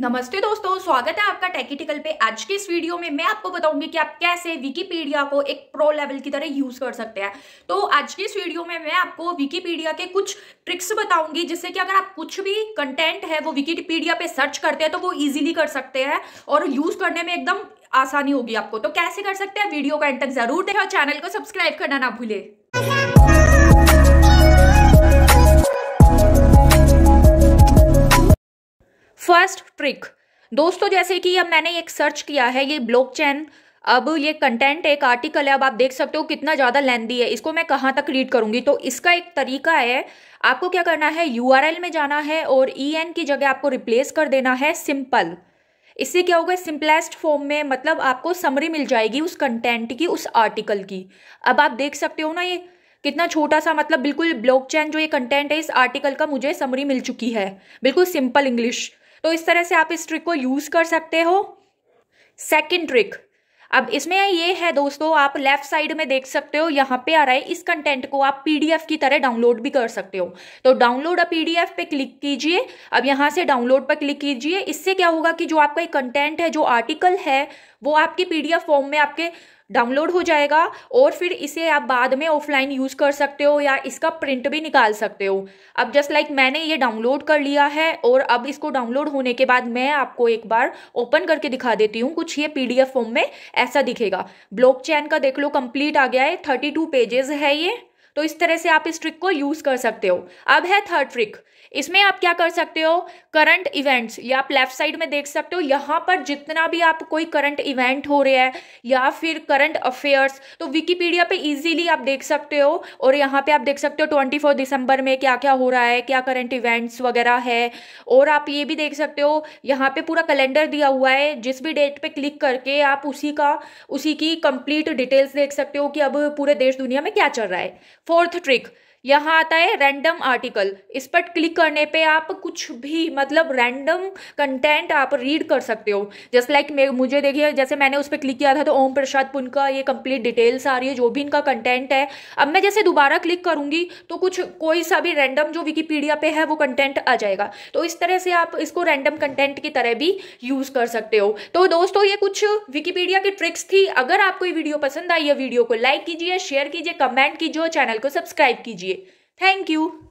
नमस्ते दोस्तों स्वागत है आपका टेक्टिकल पे आज के इस वीडियो में मैं आपको बताऊंगी कि आप कैसे विकीपीडिया को एक प्रो लेवल की तरह यूज़ कर सकते हैं तो आज के इस वीडियो में मैं आपको विकीपीडिया के कुछ ट्रिक्स बताऊंगी जिससे कि अगर आप कुछ भी कंटेंट है वो विकीपीडिया पे सर्च करते हैं तो वो ईजिली कर सकते हैं और यूज़ करने में एकदम आसानी होगी आपको तो कैसे कर सकते हैं वीडियो का एंड तक जरूर और चैनल को सब्सक्राइब करना ना भूले फर्स्ट ट्रिक दोस्तों जैसे कि अब मैंने एक सर्च किया है ये ब्लॉकचेन अब ये कंटेंट एक आर्टिकल है अब आप देख सकते हो कितना ज़्यादा लेंदी है इसको मैं कहाँ तक रीड करूँगी तो इसका एक तरीका है आपको क्या करना है यू में जाना है और ई e की जगह आपको रिप्लेस कर देना है सिंपल इससे क्या होगा सिंपलेस्ट फॉर्म में मतलब आपको समरी मिल जाएगी उस कंटेंट की उस आर्टिकल की अब आप देख सकते हो ना ये कितना छोटा सा मतलब बिल्कुल ब्लॉकचेन जो ये कंटेंट है इस आर्टिकल का मुझे समरी मिल चुकी है बिल्कुल सिंपल इंग्लिश तो इस तरह से आप इस ट्रिक को यूज़ कर सकते हो सेकेंड ट्रिक अब इसमें ये है दोस्तों आप लेफ्ट साइड में देख सकते हो यहाँ पे आ रहा है इस कंटेंट को आप पीडीएफ की तरह डाउनलोड भी कर सकते हो तो डाउनलोड अ पीडीएफ पे क्लिक कीजिए अब यहाँ से डाउनलोड पर क्लिक कीजिए इससे क्या होगा कि जो आपका एक कंटेंट है जो आर्टिकल है वो आपकी पीडीएफ फॉर्म में आपके डाउनलोड हो जाएगा और फिर इसे आप बाद में ऑफलाइन यूज़ कर सकते हो या इसका प्रिंट भी निकाल सकते हो अब जस्ट लाइक like मैंने ये डाउनलोड कर लिया है और अब इसको डाउनलोड होने के बाद मैं आपको एक बार ओपन करके दिखा देती हूँ कुछ ये पी फॉर्म में ऐसा दिखेगा ब्लॉकचेन का देख लो कंप्लीट आ गया है थर्टी टू पेजेस है ये तो इस तरह से आप इस ट्रिक को यूज़ कर सकते हो अब है थर्ड ट्रिक इसमें आप क्या कर सकते हो करंट इवेंट्स या आप लेफ्ट साइड में देख सकते हो यहाँ पर जितना भी आप कोई करंट इवेंट हो रहा है या फिर करंट अफेयर्स तो विकीपीडिया पे इजीली आप देख सकते हो और यहाँ पे आप देख सकते हो 24 दिसंबर में क्या क्या हो रहा है क्या करंट इवेंट्स वगैरह है और आप ये भी देख सकते हो यहाँ पे पूरा कैलेंडर दिया हुआ है जिस भी डेट पर क्लिक करके आप उसी का उसी की कंप्लीट डिटेल्स देख सकते हो कि अब पूरे देश दुनिया में क्या चल रहा है Fourth trick यहाँ आता है रैंडम आर्टिकल इस पर क्लिक करने पे आप कुछ भी मतलब रैंडम कंटेंट आप रीड कर सकते हो जस्ट लाइक like मुझे देखिए जैसे मैंने उस पर क्लिक किया था तो ओम प्रसाद पुन का ये कंप्लीट डिटेल्स आ रही है जो भी इनका कंटेंट है अब मैं जैसे दोबारा क्लिक करूँगी तो कुछ कोई सा भी रैंडम जो विकीपीडिया पे है वो कंटेंट आ जाएगा तो इस तरह से आप इसको रैंडम कंटेंट की तरह भी यूज़ कर सकते हो तो दोस्तों ये कुछ विकीपीडिया की ट्रिक्स थी अगर आपको ये वीडियो पसंद आई है वीडियो को लाइक कीजिए शेयर कीजिए कमेंट कीजिए और चैनल को सब्सक्राइब कीजिए Thank you.